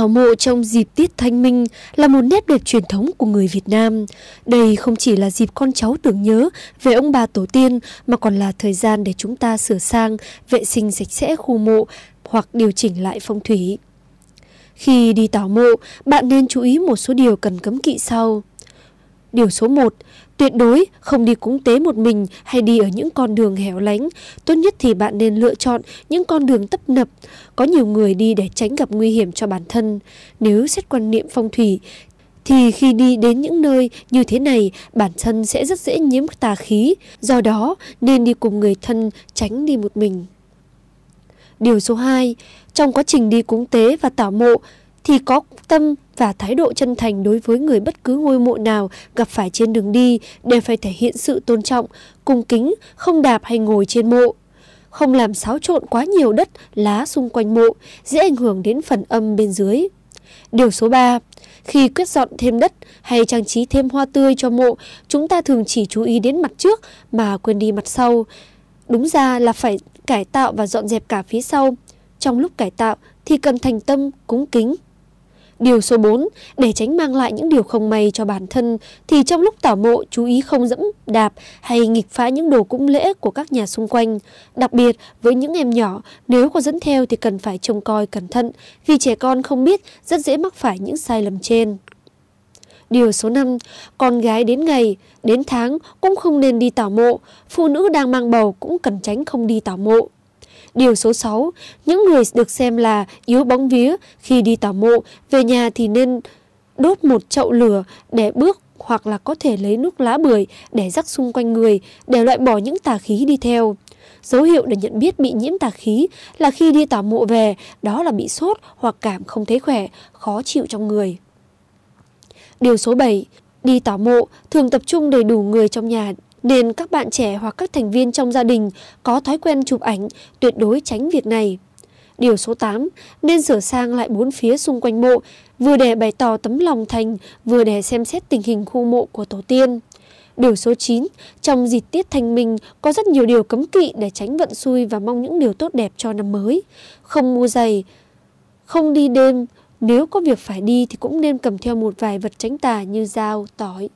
Đảo mộ trong dịp tiết thanh minh là một nét đẹp truyền thống của người Việt Nam. Đây không chỉ là dịp con cháu tưởng nhớ về ông bà tổ tiên mà còn là thời gian để chúng ta sửa sang, vệ sinh sạch sẽ khu mộ hoặc điều chỉnh lại phong thủy. Khi đi tảo mộ, bạn nên chú ý một số điều cần cấm kỵ sau. Điều số 1, tuyệt đối không đi cúng tế một mình hay đi ở những con đường hẻo lánh. Tốt nhất thì bạn nên lựa chọn những con đường tấp nập, có nhiều người đi để tránh gặp nguy hiểm cho bản thân. Nếu xét quan niệm phong thủy, thì khi đi đến những nơi như thế này, bản thân sẽ rất dễ nhiễm tà khí, do đó nên đi cùng người thân tránh đi một mình. Điều số 2, trong quá trình đi cúng tế và tảo mộ, thì có tâm và thái độ chân thành đối với người bất cứ ngôi mộ nào gặp phải trên đường đi đều phải thể hiện sự tôn trọng, cung kính, không đạp hay ngồi trên mộ. Không làm xáo trộn quá nhiều đất, lá xung quanh mộ, dễ ảnh hưởng đến phần âm bên dưới. Điều số 3. Khi quyết dọn thêm đất hay trang trí thêm hoa tươi cho mộ, chúng ta thường chỉ chú ý đến mặt trước mà quên đi mặt sau. Đúng ra là phải cải tạo và dọn dẹp cả phía sau. Trong lúc cải tạo thì cần thành tâm, cúng kính, Điều số 4, để tránh mang lại những điều không may cho bản thân thì trong lúc tảo mộ chú ý không dẫm, đạp hay nghịch phá những đồ cúng lễ của các nhà xung quanh. Đặc biệt với những em nhỏ, nếu có dẫn theo thì cần phải trông coi cẩn thận vì trẻ con không biết rất dễ mắc phải những sai lầm trên. Điều số 5, con gái đến ngày, đến tháng cũng không nên đi tảo mộ, phụ nữ đang mang bầu cũng cần tránh không đi tảo mộ. Điều số 6, những người được xem là yếu bóng vía khi đi tảo mộ, về nhà thì nên đốt một chậu lửa để bước hoặc là có thể lấy nước lá bưởi để rắc xung quanh người để loại bỏ những tà khí đi theo. Dấu hiệu để nhận biết bị nhiễm tà khí là khi đi tảo mộ về, đó là bị sốt hoặc cảm không thấy khỏe, khó chịu trong người. Điều số 7. Đi tảo mộ thường tập trung đầy đủ người trong nhà nên các bạn trẻ hoặc các thành viên trong gia đình có thói quen chụp ảnh tuyệt đối tránh việc này. Điều số 8, nên sửa sang lại bốn phía xung quanh mộ, vừa để bày tỏ tấm lòng thành, vừa để xem xét tình hình khu mộ của tổ tiên. Điều số 9, trong dịp tiết thanh minh có rất nhiều điều cấm kỵ để tránh vận xui và mong những điều tốt đẹp cho năm mới. Không mua giày, không đi đêm, nếu có việc phải đi thì cũng nên cầm theo một vài vật tránh tà như dao, tỏi.